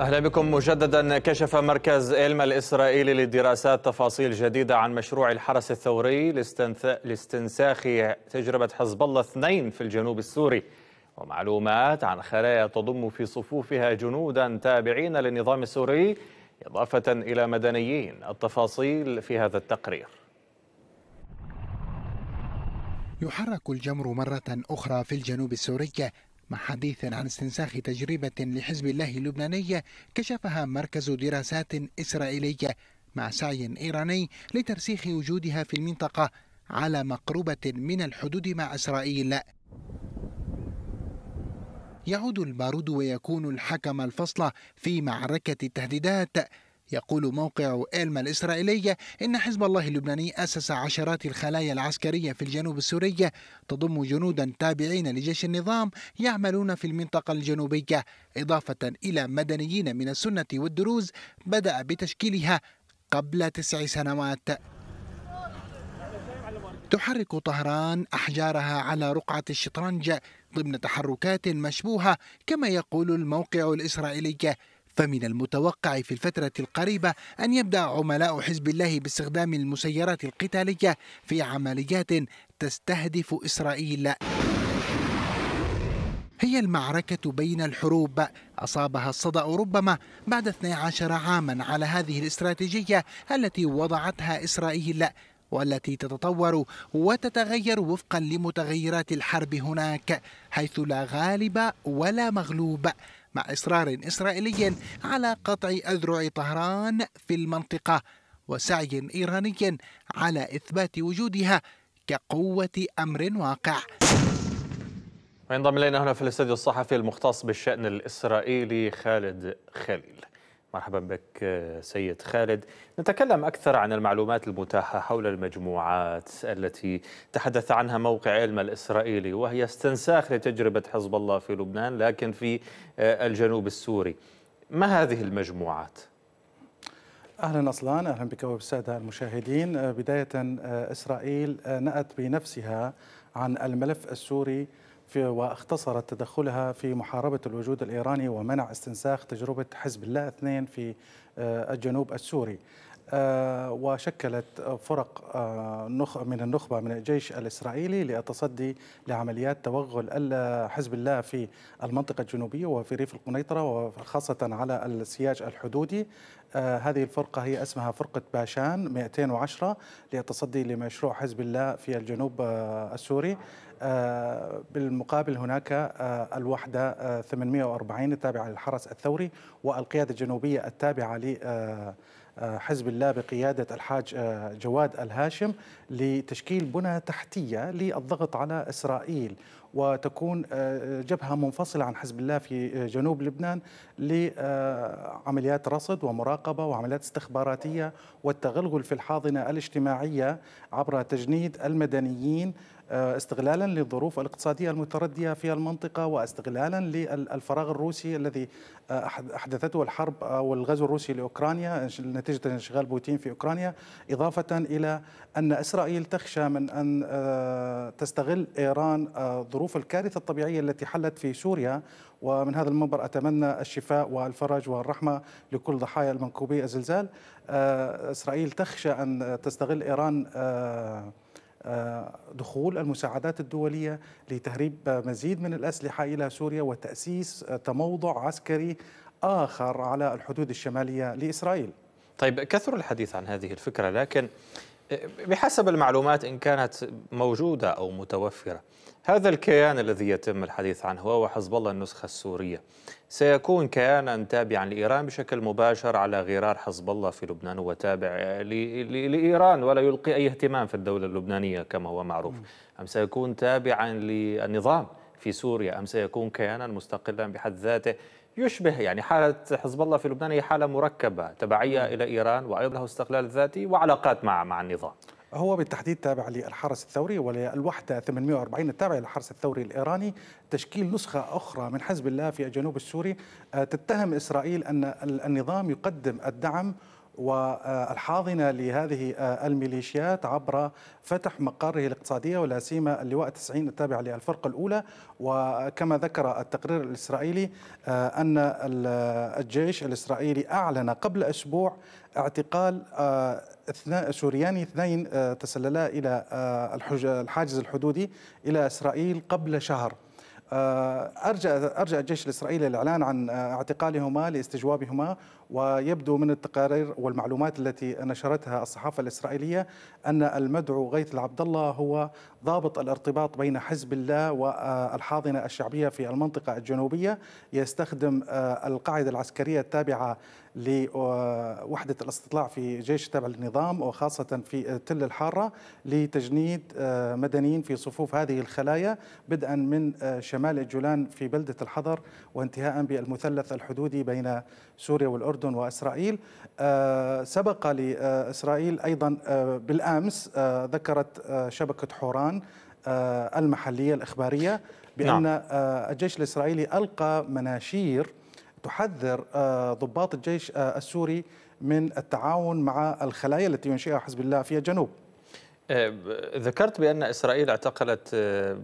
أهلا بكم مجددا كشف مركز إلم الإسرائيلي للدراسات تفاصيل جديدة عن مشروع الحرس الثوري لاستنساخ تجربة حزب الله اثنين في الجنوب السوري ومعلومات عن خلايا تضم في صفوفها جنودا تابعين للنظام السوري إضافة إلى مدنيين التفاصيل في هذا التقرير يحرك الجمر مرة أخرى في الجنوب السوري مع حديث عن استنساخ تجربة لحزب الله اللبناني كشفها مركز دراسات إسرائيلية مع سعي إيراني لترسيخ وجودها في المنطقة على مقربة من الحدود مع إسرائيل يعود البارود ويكون الحكم الفصل في معركة التهديدات يقول موقع إلما الإسرائيلية إن حزب الله اللبناني أسس عشرات الخلايا العسكرية في الجنوب السوري تضم جنودا تابعين لجيش النظام يعملون في المنطقة الجنوبية إضافة إلى مدنيين من السنة والدروز بدأ بتشكيلها قبل تسع سنوات تحرك طهران أحجارها على رقعة الشطرنج ضمن تحركات مشبوهة كما يقول الموقع الإسرائيلي فمن المتوقع في الفترة القريبة أن يبدأ عملاء حزب الله باستخدام المسيرات القتالية في عمليات تستهدف إسرائيل هي المعركة بين الحروب أصابها الصدأ ربما بعد 12 عاما على هذه الاستراتيجية التي وضعتها إسرائيل والتي تتطور وتتغير وفقا لمتغيرات الحرب هناك حيث لا غالب ولا مغلوب مع إصرار إسرائيلي على قطع أذرع طهران في المنطقة وسعي إيراني على إثبات وجودها كقوة أمر واقع وينضم إلينا هنا في الاستديو الصحفي المختص بالشأن الإسرائيلي خالد خليل مرحبا بك سيد خالد نتكلم أكثر عن المعلومات المتاحة حول المجموعات التي تحدث عنها موقع علم الإسرائيلي وهي استنساخ لتجربة حزب الله في لبنان لكن في آه، الجنوب السوري ما هذه المجموعات؟ اهلا اصلا اهلا بك وبالساده المشاهدين آه، بدايه آه، اسرائيل نأت بنفسها عن الملف السوري واختصرت تدخلها في محاربة الوجود الإيراني ومنع استنساخ تجربة حزب الله اثنين في آه، الجنوب السوري آه، وشكلت فرق آه، من النخبة من الجيش الإسرائيلي للتصدي لعمليات توغل حزب الله في المنطقة الجنوبية وفي ريف القنيطرة وخاصة على السياج الحدودي آه، هذه الفرقة هي اسمها فرقة باشان 210 للتصدي لمشروع حزب الله في الجنوب السوري بالمقابل هناك الوحدة 840 التابعة للحرس الثوري والقيادة الجنوبية التابعة ل حزب الله بقيادة الحاج آه، جواد الهاشم لتشكيل بنى تحتية للضغط على إسرائيل وتكون آه، آه، جبهة منفصلة عن حزب الله في آه، جنوب لبنان لعمليات رصد ومراقبة وعمليات استخباراتية والتغلغل في الحاضنة الاجتماعية عبر تجنيد المدنيين استغلالا للظروف الاقتصادية المتردية في المنطقة واستغلالا للفراغ الروسي الذي أحدثته الحرب أو الغزو الروسي لأوكرانيا نتيجة انشغال بوتين في أوكرانيا إضافة إلى أن إسرائيل تخشى من أن تستغل إيران ظروف ظروف الكارثة الطبيعية التي حلت في سوريا ومن هذا المنبر أتمنى الشفاء والفرج والرحمة لكل ضحايا المنكوبي الزلزال آه، إسرائيل تخشى أن تستغل إيران آه، آه، دخول المساعدات الدولية لتهريب مزيد من الأسلحة إلى سوريا وتأسيس تموضع عسكري آخر على الحدود الشمالية لإسرائيل طيب كثر الحديث عن هذه الفكرة لكن بحسب المعلومات إن كانت موجودة أو متوفرة هذا الكيان الذي يتم الحديث عنه هو حزب الله النسخة السورية سيكون كيانا تابعا لإيران بشكل مباشر على غرار حزب الله في لبنان وتابع لإيران ولا يلقي أي اهتمام في الدولة اللبنانية كما هو معروف أم سيكون تابعا للنظام في سوريا أم سيكون كيانا مستقلا بحد ذاته يشبه يعني حالة حزب الله في لبنان هي حالة مركبة تبعية إلى إيران وأيضا له استقلال ذاتي وعلاقات مع مع النظام هو بالتحديد تابع للحرس الثوري وللوحدة 840 التابعة للحرس الثوري الإيراني تشكيل نسخة أخرى من حزب الله في الجنوب السوري آه، تتهم إسرائيل أن النظام يقدم الدعم والحاضنه لهذه الميليشيات عبر فتح مقره الاقتصاديه ولا سيما اللواء 90 التابع للفرقه الاولى وكما ذكر التقرير الاسرائيلي آه، ان الجيش الاسرائيلي اعلن قبل اسبوع اعتقال آه، سورياني اثنين آه، تسللا الى الحاجز الحدودي الى اسرائيل قبل شهر آه، ارجع ارجع الجيش الاسرائيلي الاعلان عن آه، اعتقالهما لاستجوابهما ويبدو من التقارير والمعلومات التي نشرتها الصحافه الاسرائيليه ان المدعو غيث العبد الله هو ضابط الارتباط بين حزب الله والحاضنة الشعبية في المنطقة الجنوبية يستخدم آه، القاعدة العسكرية التابعة لوحدة الاستطلاع في جيش تابع للنظام وخاصة في تل الحارة لتجنيد آه، مدنيين في صفوف هذه الخلايا بدءا من آه، شمال الجولان في بلدة الحضر وانتهاء بالمثلث الحدودي بين سوريا والأردن وإسرائيل سبق لإسرائيل أيضا بالأمس ذكرت شبكة حوران السلطان آه، المحلية الإخبارية بأن نعم. آه، الجيش الإسرائيلي ألقى مناشير تحذر آه، ضباط الجيش السوري من التعاون مع الخلايا التي ينشئها حزب الله في الجنوب ذكرت بأن إسرائيل اعتقلت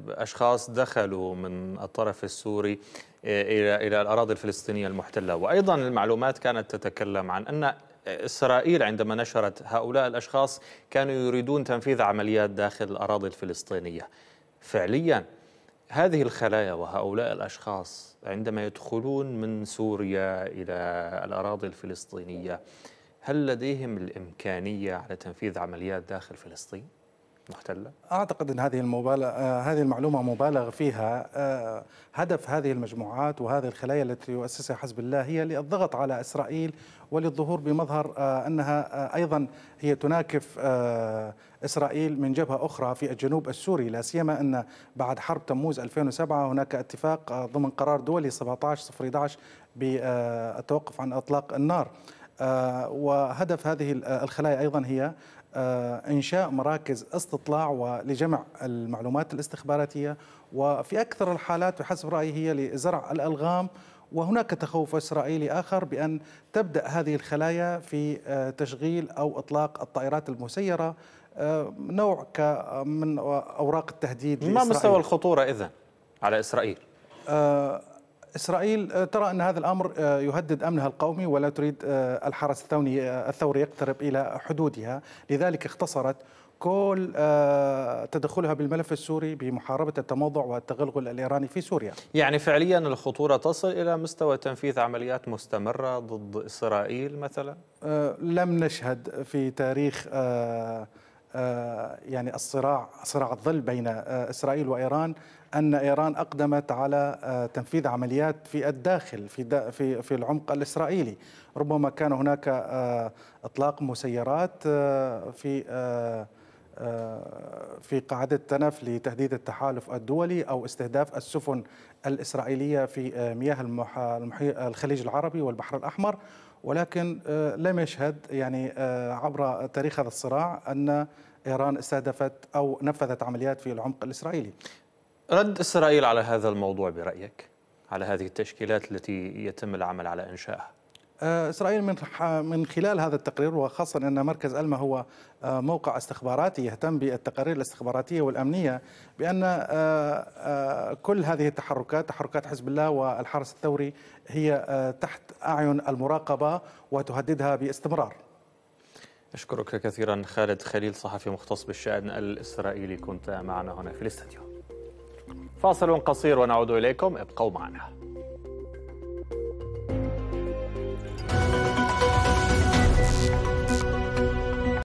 أشخاص دخلوا من الطرف السوري إلى إلى الأراضي الفلسطينية المحتلة وأيضا المعلومات كانت تتكلم عن أن إسرائيل عندما نشرت هؤلاء الأشخاص كانوا يريدون تنفيذ عمليات داخل الأراضي الفلسطينية فعليا هذه الخلايا وهؤلاء الأشخاص عندما يدخلون من سوريا إلى الأراضي الفلسطينية هل لديهم الإمكانية على تنفيذ عمليات داخل فلسطين؟ محتلة؟ أعتقد أن هذه المبالغ آه، هذه المعلومة مبالغ فيها آه، هدف هذه المجموعات وهذه الخلايا التي يؤسسها حزب الله هي للضغط على إسرائيل وللظهور بمظهر آه، أنها أيضا هي تناكف إسرائيل من جبهة أخرى في الجنوب السوري لا سيما أن بعد حرب تموز 2007 هناك اتفاق ضمن قرار دولي 17 011 بالتوقف عن إطلاق النار آه، وهدف هذه آه، الخلايا أيضا هي آه، إنشاء مراكز استطلاع ولجمع المعلومات الاستخباراتية وفي أكثر الحالات بحسب رأيي هي لزرع الألغام وهناك تخوف إسرائيلي آخر بأن تبدأ هذه الخلايا في تشغيل أو إطلاق الطائرات المسيرة نوع من أوراق التهديد ما مستوى الخطورة اذا على إسرائيل؟ آه إسرائيل آه، ترى أن هذا الأمر آه، يهدد أمنها القومي ولا تريد آه، الحرس الثوري الثوري يقترب إلى حدودها لذلك اختصرت كل تدخلها بالملف السوري بمحاربة التموضع والتغلغل الإيراني في سوريا يعني فعليا الخطورة تصل إلى مستوى تنفيذ عمليات مستمرة ضد إسرائيل مثلا؟ لم نشهد في تاريخ يعني الصراع صراع الظل بين إسرائيل وإيران ان ايران اقدمت على آه، تنفيذ عمليات في الداخل في في في العمق الاسرائيلي ربما كان هناك آه، اطلاق مسيرات آه، في في قاعدة تنف لتهديد التحالف الدولي أو استهداف السفن الإسرائيلية في مياه الخليج العربي والبحر الأحمر ولكن لم يشهد يعني عبر تاريخ هذا الصراع أن إيران استهدفت أو نفذت عمليات في العمق الإسرائيلي رد إسرائيل على هذا الموضوع برأيك على هذه التشكيلات التي يتم العمل على إنشائها آه، إسرائيل من من خلال هذا التقرير وخاصة أن مركز ألما هو آه، موقع استخباراتي يهتم بالتقارير الاستخباراتية والأمنية بأن آه، كل هذه التحركات تحركات حزب الله والحرس الثوري هي تحت أعين المراقبة وتهددها باستمرار أشكرك كثيرا خالد خليل صحفي مختص بالشأن الإسرائيلي كنت معنا هنا في الاستديو فاصل قصير ونعود إليكم ابقوا معنا